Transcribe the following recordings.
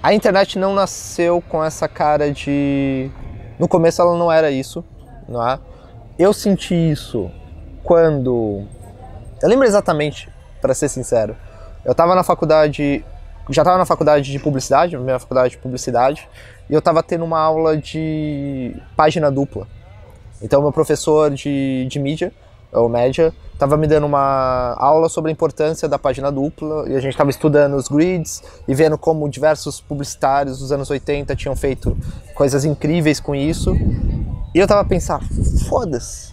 A internet não nasceu com essa cara de. No começo ela não era isso, não é? Eu senti isso quando. Eu lembro exatamente, para ser sincero. Eu estava na faculdade. Já estava na faculdade de publicidade, minha faculdade de publicidade, e eu estava tendo uma aula de página dupla. Então, meu professor de, de mídia o Média, estava me dando uma aula sobre a importância da página dupla e a gente estava estudando os grids e vendo como diversos publicitários dos anos 80 tinham feito coisas incríveis com isso. E eu estava pensando, foda-se,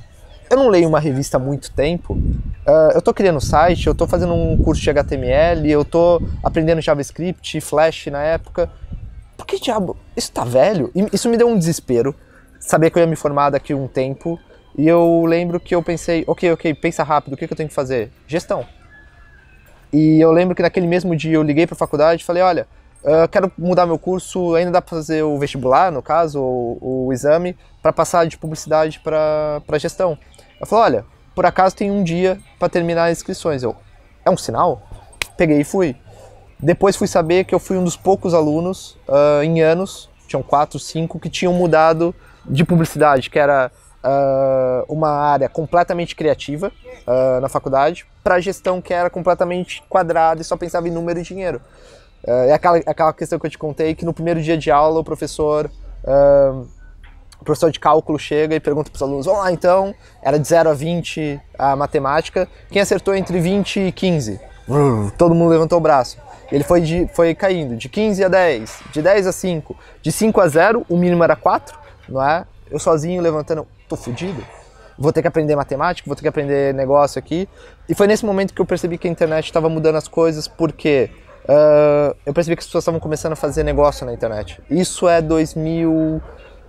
eu não leio uma revista há muito tempo, uh, eu estou criando site, eu estou fazendo um curso de HTML, eu estou aprendendo JavaScript, Flash na época. Por que diabo? Isso tá velho? isso me deu um desespero, saber que eu ia me formar daqui a um tempo e eu lembro que eu pensei, ok, ok, pensa rápido, o que, que eu tenho que fazer? Gestão. E eu lembro que naquele mesmo dia eu liguei para a faculdade e falei, olha, eu ah, quero mudar meu curso, ainda dá para fazer o vestibular, no caso, o exame, para passar de publicidade para gestão. Ela falou, olha, por acaso tem um dia para terminar as inscrições. Eu, é um sinal? Peguei e fui. Depois fui saber que eu fui um dos poucos alunos uh, em anos, tinham quatro, cinco, que tinham mudado de publicidade, que era uh, uma área completamente criativa uh, na faculdade para gestão que era completamente quadrada e só pensava em número e dinheiro. Uh, é aquela, é aquela questão que eu te contei que no primeiro dia de aula o professor o professor de cálculo chega e pergunta para os alunos: vamos lá então, era de 0 a 20 a matemática, quem acertou entre 20 e 15? Todo mundo levantou o braço. Ele foi, de, foi caindo de 15 a 10, de 10 a 5, de 5 a 0, o mínimo era 4, não é? Eu sozinho levantando tô fudido. Vou ter que aprender matemática, vou ter que aprender negócio aqui. E foi nesse momento que eu percebi que a internet estava mudando as coisas, porque uh, eu percebi que as pessoas estavam começando a fazer negócio na internet. Isso é 2000.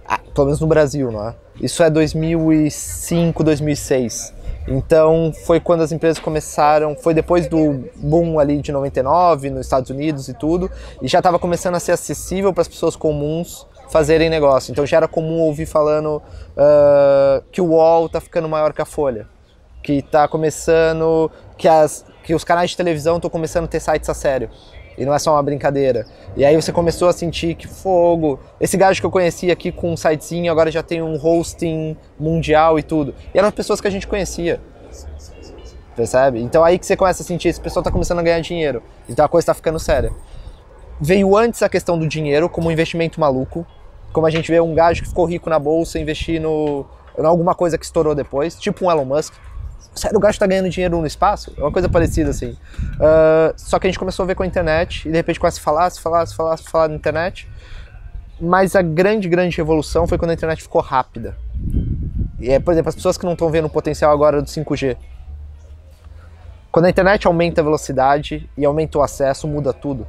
Ah, pelo menos no Brasil, não é? Isso é 2005, 2006. Então foi quando as empresas começaram, foi depois do boom ali de 99 nos Estados Unidos e tudo, e já estava começando a ser acessível para as pessoas comuns fazerem negócio. Então já era comum ouvir falando uh, que o UOL está ficando maior que a Folha, que está começando, que, as, que os canais de televisão estão começando a ter sites a sério. E não é só uma brincadeira. E aí você começou a sentir que fogo. Esse gajo que eu conhecia aqui com um sitezinho agora já tem um hosting mundial e tudo. E eram pessoas que a gente conhecia. Percebe? Então aí que você começa a sentir, esse pessoal está começando a ganhar dinheiro. Então a coisa está ficando séria. Veio antes a questão do dinheiro como um investimento maluco como a gente vê um gajo que ficou rico na bolsa investindo em alguma coisa que estourou depois, tipo um Elon Musk. Sério, o gajo tá ganhando dinheiro no espaço? É uma coisa parecida assim. Uh, só que a gente começou a ver com a internet e de repente começa a falar, se falar, se falar, se falar na internet. Mas a grande, grande revolução foi quando a internet ficou rápida. E é, por exemplo, as pessoas que não estão vendo o potencial agora do 5G. Quando a internet aumenta a velocidade e aumenta o acesso, muda tudo.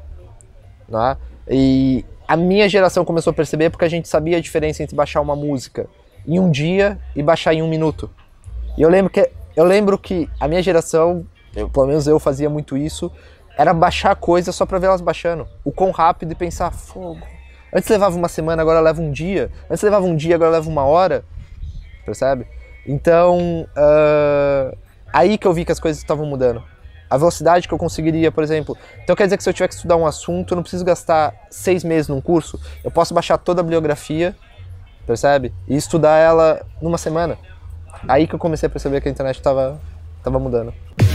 Né? E a minha geração começou a perceber porque a gente sabia a diferença entre baixar uma música em um dia e baixar em um minuto. E eu lembro que, eu lembro que a minha geração, eu, pelo menos eu fazia muito isso, era baixar coisas só pra ver elas baixando. O quão rápido e pensar, fogo. Antes levava uma semana, agora leva um dia. Antes levava um dia, agora leva uma hora. Percebe? Então, uh, aí que eu vi que as coisas estavam mudando a velocidade que eu conseguiria, por exemplo. Então quer dizer que se eu tiver que estudar um assunto, eu não preciso gastar seis meses num curso, eu posso baixar toda a bibliografia, percebe? E estudar ela numa semana. Aí que eu comecei a perceber que a internet estava tava mudando.